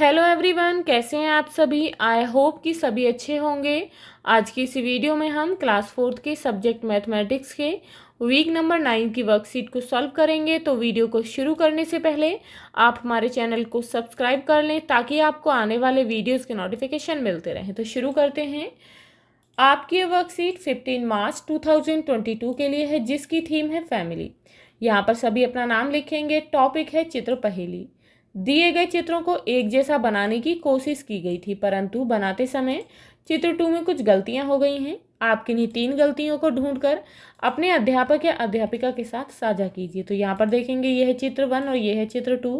hello everyone कैसे हैं आप सभी आई होप कि सभी अच्छे होंगे आज की इस वीडियो में हम क्लास फोर्थ के सब्जेक्ट मैथमेटिक्स के वीक नंबर नाइन की वर्कशीट को सॉल्व करेंगे तो वीडियो को शुरू करने से पहले आप हमारे चैनल को सब्सक्राइब कर लें ताकि आपको आने वाले वीडियोज़ के नोटिफिकेशन मिलते रहें तो शुरू करते हैं आपकी वर्कशीट फिफ्टीन मार्च टू के लिए है जिसकी थीम है फैमिली यहाँ पर सभी अपना नाम लिखेंगे टॉपिक है चित्र पहेली दिए गए चित्रों को एक जैसा बनाने की कोशिश की गई थी परंतु बनाते समय चित्र टू में कुछ गलतियां हो गई हैं आप किन्हीं तीन गलतियों को ढूंढकर अपने अध्यापक या अध्यापिका के साथ साझा कीजिए तो यहाँ पर देखेंगे यह है चित्र वन और यह है चित्र टू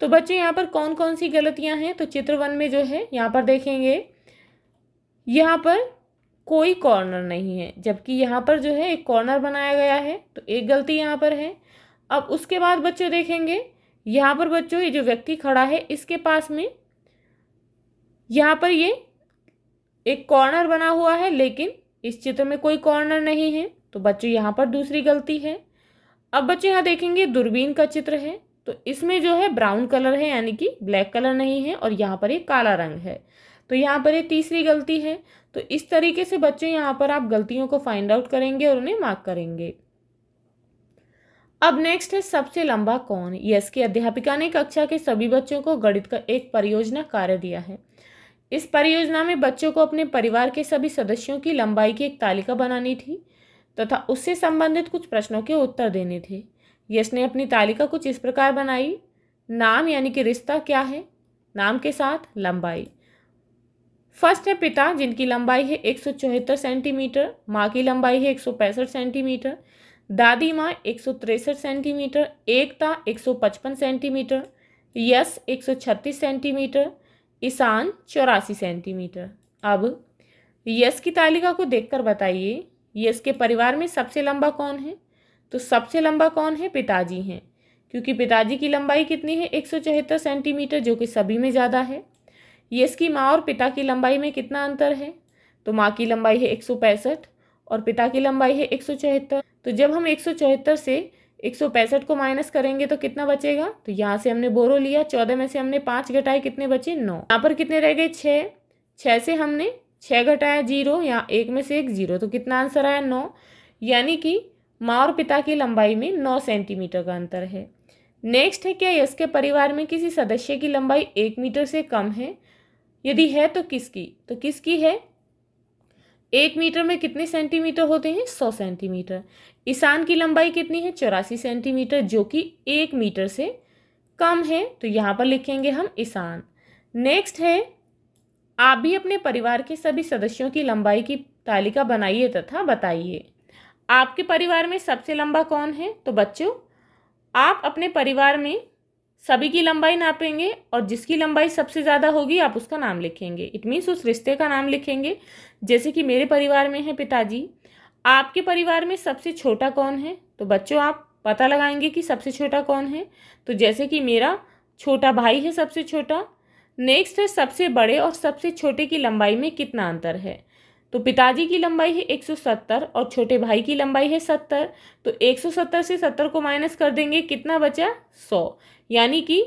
तो बच्चे यहाँ पर कौन कौन सी गलतियाँ हैं तो चित्र वन में जो है यहाँ पर देखेंगे यहाँ पर कोई कॉर्नर नहीं है जबकि यहाँ पर जो है एक कॉर्नर बनाया गया है तो एक गलती यहाँ पर है अब उसके बाद बच्चे देखेंगे यहाँ पर बच्चों ये जो व्यक्ति खड़ा है इसके पास में यहाँ पर ये एक कॉर्नर बना हुआ है लेकिन इस चित्र में कोई कॉर्नर नहीं है तो बच्चों यहाँ पर दूसरी गलती है अब बच्चे यहाँ देखेंगे दूरबीन का चित्र है तो इसमें जो है ब्राउन कलर है यानी कि ब्लैक कलर नहीं है और यहाँ पर ये काला रंग है तो यहाँ पर ये तीसरी गलती है तो इस तरीके से बच्चे यहाँ पर आप गलतियों को फाइंड आउट करेंगे और उन्हें मार्क करेंगे अब नेक्स्ट है सबसे लंबा कौन यस की अध्यापिका ने कक्षा के सभी बच्चों को गणित का एक परियोजना कार्य दिया है इस परियोजना में बच्चों को अपने परिवार के सभी सदस्यों की लंबाई की एक तालिका बनानी थी तथा उससे संबंधित कुछ प्रश्नों के उत्तर देने थे यश ने अपनी तालिका कुछ इस प्रकार बनाई नाम यानी कि रिश्ता क्या है नाम के साथ लंबाई फर्स्ट है पिता जिनकी लंबाई है एक सेंटीमीटर माँ की लंबाई है एक सेंटीमीटर दादी माँ एक centimetre Ekta 155 centimetre yes 136 centimetre Ishan चौरासी सेंटीमीटर अब यस की तालिका को देखकर बताइए यस के परिवार में सबसे लंबा कौन है तो सबसे लंबा कौन है पिताजी हैं क्योंकि पिताजी की लंबाई कितनी है एक सेंटीमीटर जो कि सभी में ज़्यादा है यस की माँ और पिता की लंबाई में कितना अंतर है तो माँ की लंबाई है एक और पिता की लंबाई है एक तो जब हम एक से एक को माइनस करेंगे तो कितना बचेगा तो यहाँ से हमने बोरो लिया चौदह में से हमने पाँच घटाए कितने बचे नौ यहाँ पर कितने रह गए छः छः से हमने छः घटाया जीरो या एक में से एक जीरो तो कितना आंसर आया नौ यानी कि माँ और पिता की लंबाई में नौ सेंटीमीटर का अंतर है नेक्स्ट है क्या यश के परिवार में किसी सदस्य की लंबाई एक मीटर से कम है यदि है तो किसकी तो किसकी है एक मीटर में कितने सेंटीमीटर होते हैं सौ सेंटीमीटर ईशान की लंबाई कितनी है चौरासी सेंटीमीटर जो कि एक मीटर से कम है तो यहाँ पर लिखेंगे हम ईशान नेक्स्ट है आप भी अपने परिवार के सभी सदस्यों की लंबाई की तालिका बनाइए तथा बताइए आपके परिवार में सबसे लंबा कौन है तो बच्चों आप अपने परिवार में सभी की लंबाई नापेंगे और जिसकी लंबाई सबसे ज़्यादा होगी आप उसका नाम लिखेंगे इट मीन्स उस रिश्ते का नाम लिखेंगे जैसे कि मेरे परिवार में है पिताजी आपके परिवार में सबसे छोटा कौन है तो बच्चों आप पता लगाएंगे कि सबसे छोटा कौन है तो जैसे कि मेरा छोटा भाई है सबसे छोटा नेक्स्ट है सबसे बड़े और सबसे छोटे की लंबाई में कितना अंतर है तो पिताजी की लंबाई है 170 और छोटे भाई की लंबाई है 70 तो 170 से 70 को माइनस कर देंगे कितना बचा 100 यानी कि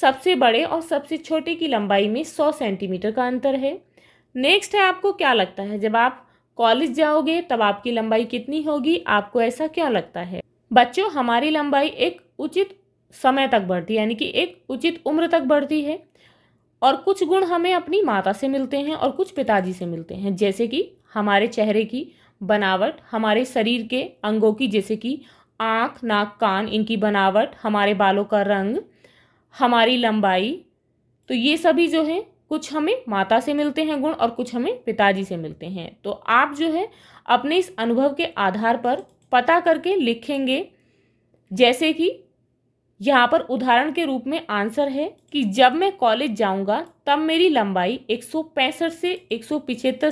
सबसे बड़े और सबसे छोटे की लंबाई में 100 सेंटीमीटर का अंतर है नेक्स्ट है आपको क्या लगता है जब आप कॉलेज जाओगे तब आपकी लंबाई कितनी होगी आपको ऐसा क्यों लगता है बच्चों हमारी लंबाई एक उचित समय तक बढ़ती है यानी कि एक उचित उम्र तक बढ़ती है और कुछ गुण हमें अपनी माता से मिलते हैं और कुछ पिताजी से मिलते हैं जैसे कि हमारे चेहरे की बनावट हमारे शरीर के अंगों की जैसे कि आँख नाक कान इनकी बनावट हमारे बालों का रंग हमारी लंबाई तो ये सभी जो है कुछ हमें माता से मिलते हैं गुण और कुछ हमें पिताजी से मिलते हैं तो आप जो है अपने इस अनुभव के आधार पर पता करके लिखेंगे जैसे कि यहाँ पर उदाहरण के रूप में आंसर है कि जब मैं कॉलेज जाऊँगा तब मेरी लंबाई एक से एक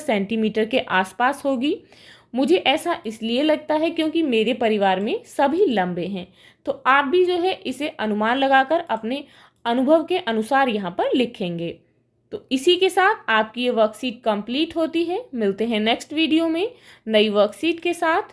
सेंटीमीटर के आसपास होगी मुझे ऐसा इसलिए लगता है क्योंकि मेरे परिवार में सभी लंबे हैं तो आप भी जो है इसे अनुमान लगाकर अपने अनुभव के अनुसार यहाँ पर लिखेंगे तो इसी के साथ आपकी ये वर्कशीट कंप्लीट होती है मिलते हैं नेक्स्ट वीडियो में नई वर्कशीट के साथ